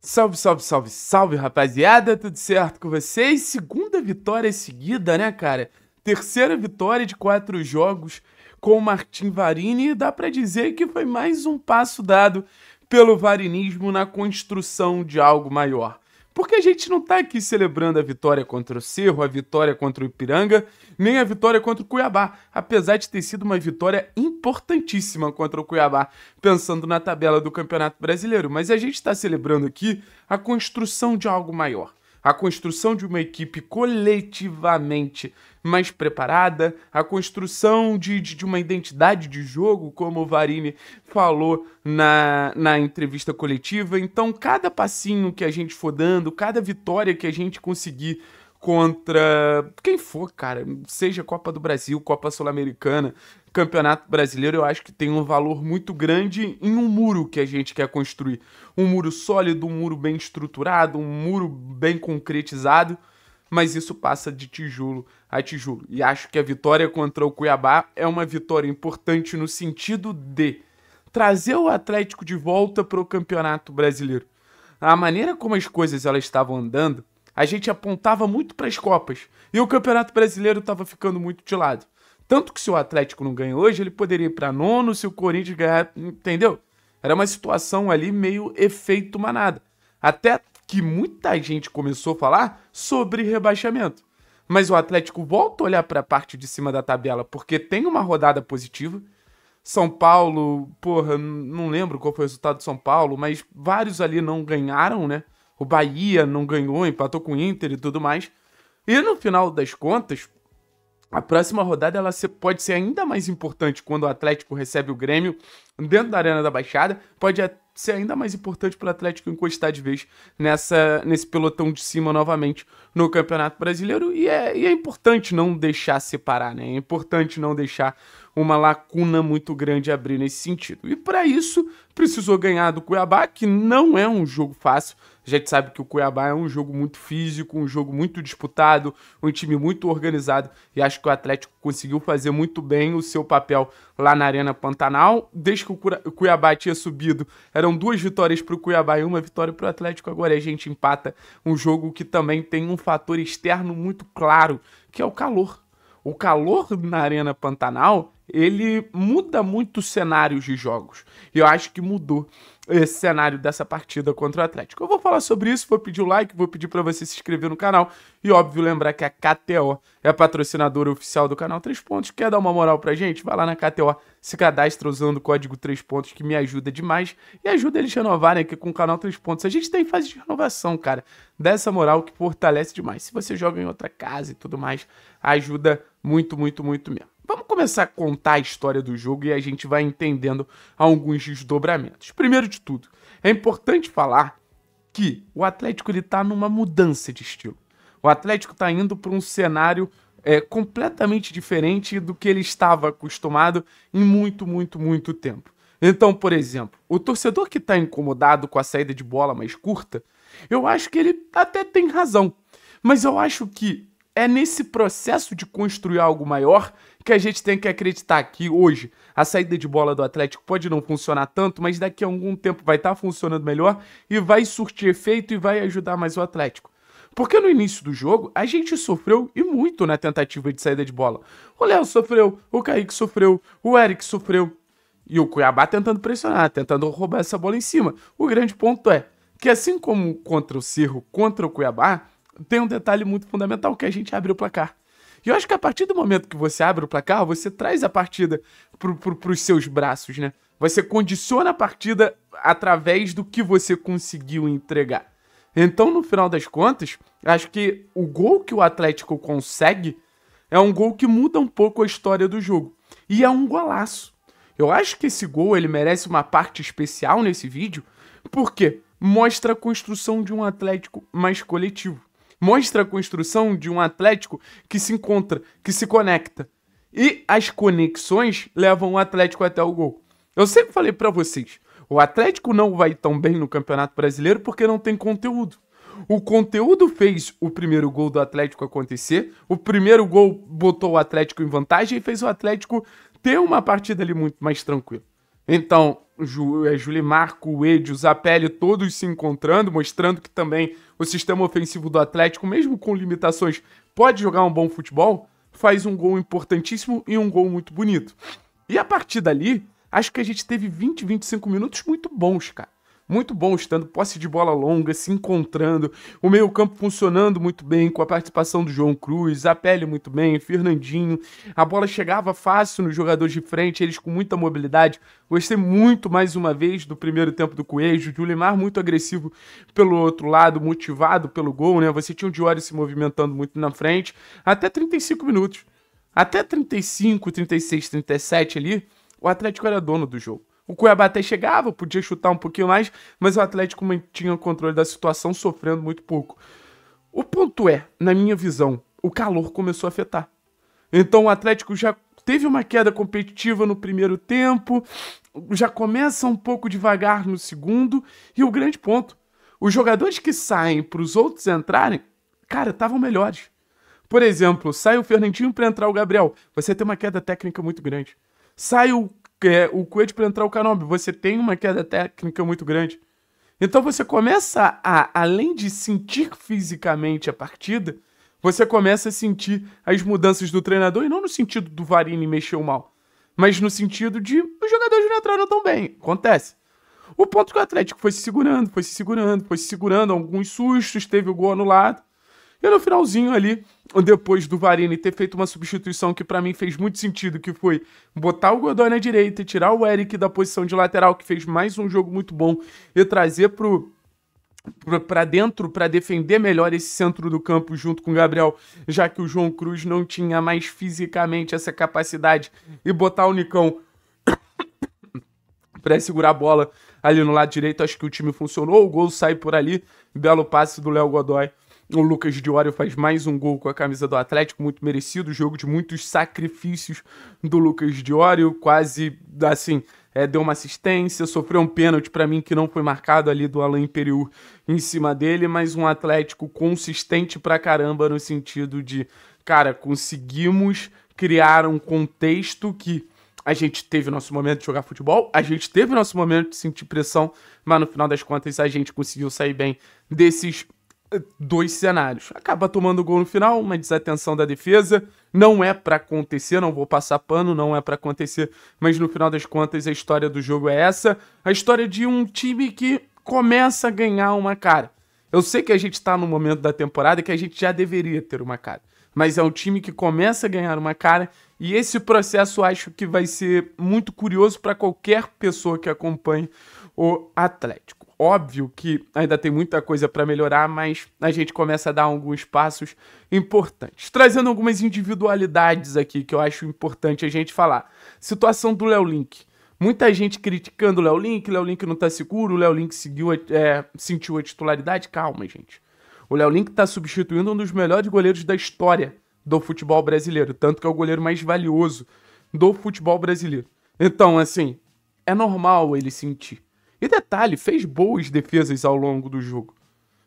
Salve, salve, salve, salve, rapaziada, tudo certo com vocês? Segunda vitória seguida, né, cara? Terceira vitória de quatro jogos com o Martin Varini, e dá para dizer que foi mais um passo dado pelo varinismo na construção de algo maior. Porque a gente não está aqui celebrando a vitória contra o Cerro, a vitória contra o Ipiranga, nem a vitória contra o Cuiabá, apesar de ter sido uma vitória importantíssima contra o Cuiabá, pensando na tabela do Campeonato Brasileiro. Mas a gente está celebrando aqui a construção de algo maior a construção de uma equipe coletivamente mais preparada, a construção de, de, de uma identidade de jogo, como o Varini falou na, na entrevista coletiva. Então, cada passinho que a gente for dando, cada vitória que a gente conseguir contra quem for, cara, seja Copa do Brasil, Copa Sul-Americana, Campeonato Brasileiro, eu acho que tem um valor muito grande em um muro que a gente quer construir. Um muro sólido, um muro bem estruturado, um muro bem concretizado, mas isso passa de tijolo a tijolo. E acho que a vitória contra o Cuiabá é uma vitória importante no sentido de trazer o Atlético de volta para o Campeonato Brasileiro. A maneira como as coisas elas estavam andando a gente apontava muito para as Copas e o Campeonato Brasileiro estava ficando muito de lado. Tanto que se o Atlético não ganha hoje, ele poderia ir para nono, se o Corinthians ganhar, entendeu? Era uma situação ali meio efeito manada. Até que muita gente começou a falar sobre rebaixamento. Mas o Atlético volta a olhar para a parte de cima da tabela, porque tem uma rodada positiva. São Paulo, porra, não lembro qual foi o resultado do São Paulo, mas vários ali não ganharam, né? o Bahia não ganhou, empatou com o Inter e tudo mais. E no final das contas, a próxima rodada ela pode ser ainda mais importante quando o Atlético recebe o Grêmio dentro da Arena da Baixada, pode ser ainda mais importante para o Atlético encostar de vez nessa, nesse pelotão de cima novamente no Campeonato Brasileiro. E é, e é importante não deixar separar, né? É importante não deixar uma lacuna muito grande abrir nesse sentido. E para isso, precisou ganhar do Cuiabá, que não é um jogo fácil. A gente sabe que o Cuiabá é um jogo muito físico, um jogo muito disputado, um time muito organizado, e acho que o Atlético conseguiu fazer muito bem o seu papel lá na Arena Pantanal. Desde que o Cuiabá tinha subido, eram duas vitórias para o Cuiabá e uma vitória para o Atlético. Agora a gente empata um jogo que também tem um fator externo muito claro, que é o calor. O calor na Arena Pantanal, ele muda muito cenários de jogos. E eu acho que mudou esse cenário dessa partida contra o Atlético. Eu vou falar sobre isso, vou pedir o like, vou pedir para você se inscrever no canal e, óbvio, lembrar que a KTO é a patrocinadora oficial do canal 3 Pontos. Quer dar uma moral pra gente? Vai lá na KTO, se cadastra usando o código 3 Pontos, que me ajuda demais e ajuda eles a renovarem aqui com o canal 3 Pontos. A gente tem tá fase de renovação, cara, dessa moral que fortalece demais. Se você joga em outra casa e tudo mais, ajuda muito, muito, muito mesmo. Vamos começar a contar a história do jogo e a gente vai entendendo alguns desdobramentos. Primeiro de tudo, é importante falar que o Atlético está numa mudança de estilo. O Atlético está indo para um cenário é, completamente diferente do que ele estava acostumado em muito, muito, muito tempo. Então, por exemplo, o torcedor que está incomodado com a saída de bola mais curta, eu acho que ele até tem razão. Mas eu acho que é nesse processo de construir algo maior que a gente tem que acreditar que hoje a saída de bola do Atlético pode não funcionar tanto, mas daqui a algum tempo vai estar tá funcionando melhor e vai surtir efeito e vai ajudar mais o Atlético. Porque no início do jogo a gente sofreu e muito na tentativa de saída de bola. O Léo sofreu, o Kaique sofreu, o Eric sofreu. E o Cuiabá tentando pressionar, tentando roubar essa bola em cima. O grande ponto é que, assim como contra o Cerro, contra o Cuiabá, tem um detalhe muito fundamental, que a gente abre o placar. E eu acho que a partir do momento que você abre o placar, você traz a partida para pro, seus braços, né? Você condiciona a partida através do que você conseguiu entregar. Então, no final das contas, acho que o gol que o Atlético consegue é um gol que muda um pouco a história do jogo. E é um golaço. Eu acho que esse gol ele merece uma parte especial nesse vídeo, porque mostra a construção de um Atlético mais coletivo mostra a construção de um Atlético que se encontra, que se conecta. E as conexões levam o Atlético até o gol. Eu sempre falei para vocês, o Atlético não vai tão bem no Campeonato Brasileiro porque não tem conteúdo. O conteúdo fez o primeiro gol do Atlético acontecer, o primeiro gol botou o Atlético em vantagem e fez o Atlético ter uma partida ali muito mais tranquila. Então, é, Julimar, Coelho, Zapelli, todos se encontrando, mostrando que também o sistema ofensivo do Atlético, mesmo com limitações, pode jogar um bom futebol, faz um gol importantíssimo e um gol muito bonito. E a partir dali, acho que a gente teve 20, 25 minutos muito bons, cara muito bom, estando posse de bola longa, se encontrando, o meio-campo funcionando muito bem, com a participação do João Cruz, a pele muito bem, Fernandinho. A bola chegava fácil nos jogadores de frente, eles com muita mobilidade. Gostei muito mais uma vez do primeiro tempo do Coelho, o Limar muito agressivo pelo outro lado, motivado pelo gol, né? Você tinha o Diori se movimentando muito na frente, até 35 minutos. Até 35, 36, 37 ali, o Atlético era dono do jogo. O Cuiabá até chegava, podia chutar um pouquinho mais, mas o Atlético mantinha o controle da situação, sofrendo muito pouco. O ponto é, na minha visão, o calor começou a afetar. Então o Atlético já teve uma queda competitiva no primeiro tempo, já começa um pouco devagar no segundo, e o grande ponto: os jogadores que saem para os outros entrarem, cara, estavam melhores. Por exemplo, sai o Fernandinho para entrar o Gabriel, você tem uma queda técnica muito grande. Sai o é, o coelho para entrar o canombe. Você tem uma queda técnica muito grande. Então você começa a, além de sentir fisicamente a partida, você começa a sentir as mudanças do treinador, e não no sentido do Varini mexeu mal, mas no sentido de os jogadores não entraram tão bem. Acontece. O ponto que o Atlético foi se segurando, foi se segurando, foi se segurando, alguns sustos, teve o gol anulado no finalzinho ali, depois do Varini ter feito uma substituição que para mim fez muito sentido, que foi botar o Godoy na direita e tirar o Eric da posição de lateral, que fez mais um jogo muito bom, e trazer pro para dentro para defender melhor esse centro do campo junto com o Gabriel, já que o João Cruz não tinha mais fisicamente essa capacidade e botar o Nicão para segurar a bola ali no lado direito, acho que o time funcionou, o gol sai por ali, belo passe do Léo Godoy o Lucas Diório faz mais um gol com a camisa do Atlético, muito merecido. Jogo de muitos sacrifícios do Lucas Diório, quase assim. É, deu uma assistência, sofreu um pênalti para mim que não foi marcado ali do Alain Imperial em cima dele, mas um Atlético consistente pra caramba no sentido de, cara, conseguimos criar um contexto que a gente teve nosso momento de jogar futebol, a gente teve nosso momento de sentir pressão, mas no final das contas a gente conseguiu sair bem desses dois cenários. Acaba tomando gol no final, uma desatenção da defesa. Não é para acontecer, não vou passar pano, não é para acontecer. Mas no final das contas, a história do jogo é essa. A história de um time que começa a ganhar uma cara. Eu sei que a gente está no momento da temporada que a gente já deveria ter uma cara. Mas é um time que começa a ganhar uma cara. E esse processo acho que vai ser muito curioso para qualquer pessoa que acompanhe o Atlético. Óbvio que ainda tem muita coisa para melhorar, mas a gente começa a dar alguns passos importantes. Trazendo algumas individualidades aqui que eu acho importante a gente falar. Situação do Léo Link. Muita gente criticando o Léo Link, Léo Link não tá seguro, o Léo Link seguiu, é, sentiu a titularidade. Calma, gente. O Léo Link tá substituindo um dos melhores goleiros da história do futebol brasileiro, tanto que é o goleiro mais valioso do futebol brasileiro. Então, assim, é normal ele sentir. E detalhe, fez boas defesas ao longo do jogo.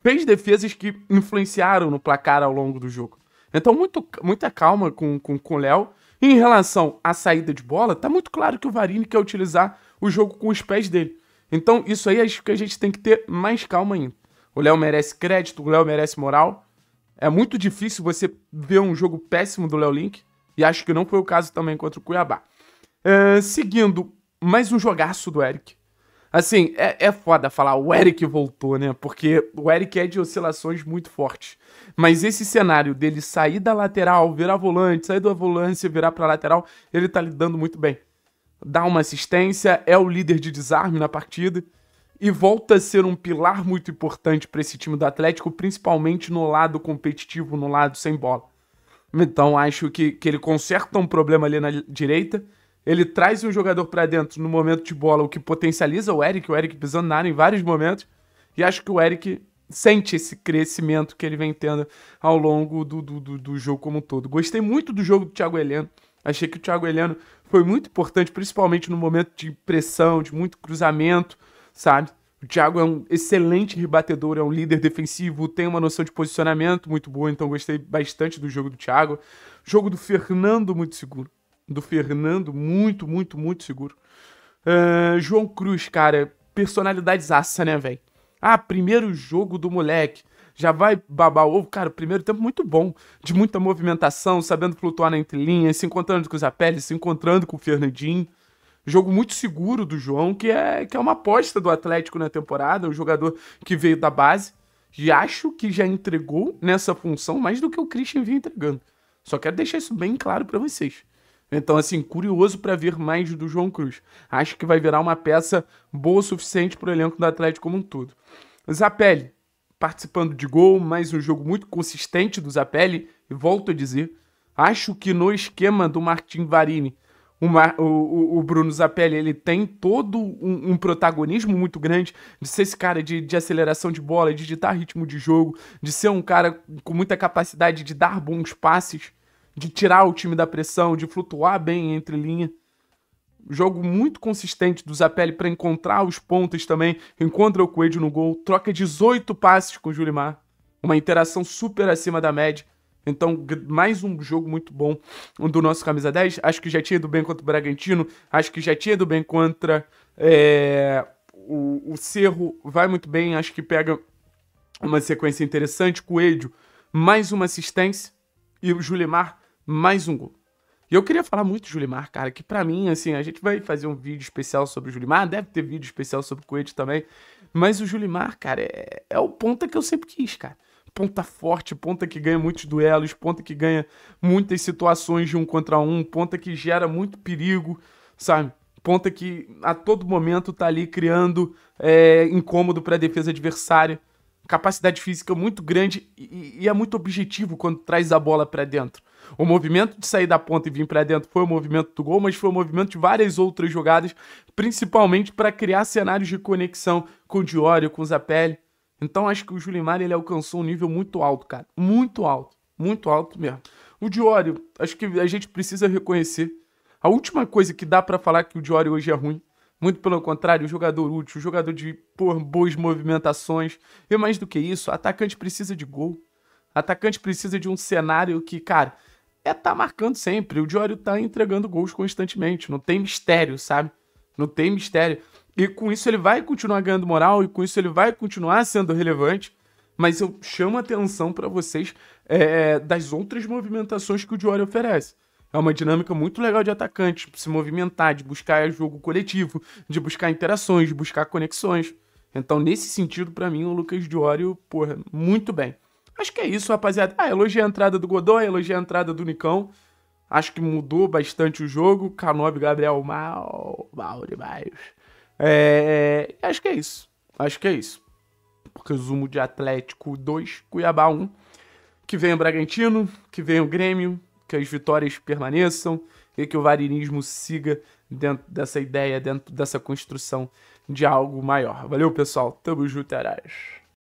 Fez defesas que influenciaram no placar ao longo do jogo. Então, muito, muita calma com, com, com o Léo. Em relação à saída de bola, tá muito claro que o Varini quer utilizar o jogo com os pés dele. Então, isso aí acho que a gente tem que ter mais calma ainda. O Léo merece crédito, o Léo merece moral. É muito difícil você ver um jogo péssimo do Léo Link. E acho que não foi o caso também contra o Cuiabá. É, seguindo, mais um jogaço do Eric. Assim, é, é foda falar o Eric voltou, né? Porque o Eric é de oscilações muito fortes. Mas esse cenário dele sair da lateral, virar volante, sair da volância, virar pra lateral, ele tá lidando muito bem. Dá uma assistência, é o líder de desarme na partida e volta a ser um pilar muito importante para esse time do Atlético, principalmente no lado competitivo, no lado sem bola. Então acho que, que ele conserta um problema ali na direita ele traz um jogador para dentro no momento de bola, o que potencializa o Eric, o Eric pisando na área em vários momentos. E acho que o Eric sente esse crescimento que ele vem tendo ao longo do, do, do, do jogo como um todo. Gostei muito do jogo do Thiago Heleno. Achei que o Thiago Heleno foi muito importante, principalmente no momento de pressão, de muito cruzamento, sabe? O Thiago é um excelente rebatedor, é um líder defensivo, tem uma noção de posicionamento muito boa, então gostei bastante do jogo do Thiago. Jogo do Fernando muito seguro do Fernando, muito, muito, muito seguro. Uh, João Cruz, cara, personalidades assa, né, velho? Ah, primeiro jogo do moleque. Já vai babar o ovo. Cara, o primeiro tempo muito bom. De muita movimentação, sabendo flutuar na entrelinha, se encontrando com o Zapelli, se encontrando com o Fernandinho. Jogo muito seguro do João, que é, que é uma aposta do Atlético na temporada. Um jogador que veio da base. E acho que já entregou nessa função mais do que o Christian vinha entregando. Só quero deixar isso bem claro para vocês. Então, assim, curioso para ver mais do João Cruz. Acho que vai virar uma peça boa o suficiente para o elenco do Atlético como um todo. Zapelli, participando de gol, mais um jogo muito consistente do Zapelli, e volto a dizer, acho que no esquema do Martin Varini, o, Mar, o, o, Bruno Zapelli ele tem todo um, um, protagonismo muito grande de ser esse cara de, de aceleração de bola, de ditar ritmo de jogo, de ser um cara com muita capacidade de dar bons passes de tirar o time da pressão, de flutuar bem entre linha. Jogo muito consistente do Zapelli para encontrar os pontos também. Encontra o Coelho no gol, troca 18 passes com o Julimar. Uma interação super acima da média. Então, mais um jogo muito bom do nosso camisa 10. Acho que já tinha ido bem contra o Bragantino. Acho que já tinha ido bem contra é, o, o Cerro. Vai muito bem. Acho que pega uma sequência interessante. Coelho, mais uma assistência. E o Julimar, mais um gol. E eu queria falar muito do Julimar, cara, que para mim, assim, a gente vai fazer um vídeo especial sobre o Julimar, deve ter vídeo especial sobre o Coelho também, mas o Julimar, cara, é, é o ponta que eu sempre quis, cara. Ponta forte, ponta que ganha muitos duelos, ponta que ganha muitas situações de um contra um, ponta que gera muito perigo, sabe? Ponta que a todo momento tá ali criando é, incômodo para defesa adversária capacidade física muito grande e, e é muito objetivo quando traz a bola para dentro. O movimento de sair da ponta e vir para dentro foi o movimento do gol, mas foi o movimento de várias outras jogadas, principalmente para criar cenários de conexão com o Diório, com o Zapelli. Então acho que o Julimar ele alcançou um nível muito alto, cara. Muito alto. Muito alto mesmo. O Diório, acho que a gente precisa reconhecer. A última coisa que dá para falar que o Diório hoje é ruim muito pelo contrário, um jogador útil, um jogador de por boas movimentações. E mais do que isso, atacante precisa de gol. Atacante precisa de um cenário que, cara, é tá marcando sempre. O Diório tá entregando gols constantemente. Não tem mistério, sabe? Não tem mistério. E com isso ele vai continuar ganhando moral e com isso ele vai continuar sendo relevante. Mas eu chamo a atenção para vocês é, é, das outras movimentações que o Diório oferece. É uma dinâmica muito legal de atacante, se movimentar, de buscar jogo coletivo, de buscar interações, de buscar conexões. Então, nesse sentido, para mim, o Lucas Diório, porra, muito bem. Acho que é isso, rapaziada. Ah, elogiei a entrada do Godoy, elogiei a entrada do Nicão. Acho que mudou bastante o jogo. Canob Gabriel mal, mal demais. É, é, acho que é isso. Acho que é isso. Resumo de Atlético 2, Cuiabá 1. Que vem o Bragantino, que vem o Grêmio, que as vitórias permaneçam e que o varinismo siga dentro dessa ideia, dentro dessa construção de algo maior. Valeu, pessoal. Tamo junto, Araras.